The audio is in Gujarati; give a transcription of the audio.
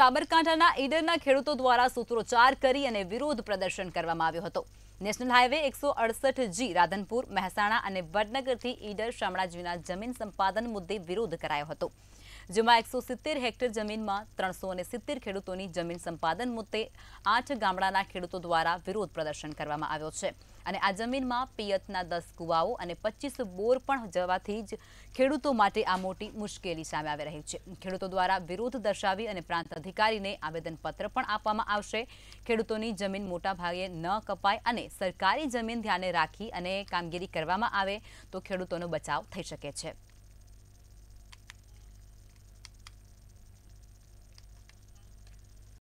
સાબરકાંઠાના ઈડરના ખેડૂતો દ્વારા સૂત્રોચ્ચાર કરી અને વિરોધ પ્રદર્શન કરવામાં આવ્યો હતો નેશનલ હાઈવે એકસો અડસઠ જી રાધનપુર મહેસાણા અને વડનગરથી ઈડર શામળાજીના જમીન સંપાદન મુદ્દે વિરોધ કરાયો હતો જેમાં એકસો હેક્ટર જમીનમાં ત્રણસો ખેડૂતોની જમીન સંપાદન મુદ્દે આઠ ગામડાના ખેડૂતો દ્વારા વિરોધ પ્રદર્શન કરવામાં આવ્યો છે અને આ જમીનમાં પિયતના દસ કુવાઓ અને પચીસ બોર પણ જવાથી જ ખેડૂતો માટે આ મોટી મુશ્કેલી સામે આવી રહી છે ખેડૂતો દ્વારા વિરોધ દર્શાવી અને પ્રાંત અધિકારીને આવેદનપત્ર પણ આપવામાં આવશે ખેડૂતોની જમીન મોટાભાગે ન કપાય અને સરકારી જમીન ધ્યાને રાખી અને કામગીરી કરવામાં આવે તો ખેડૂતોનો બચાવ થઈ શકે છે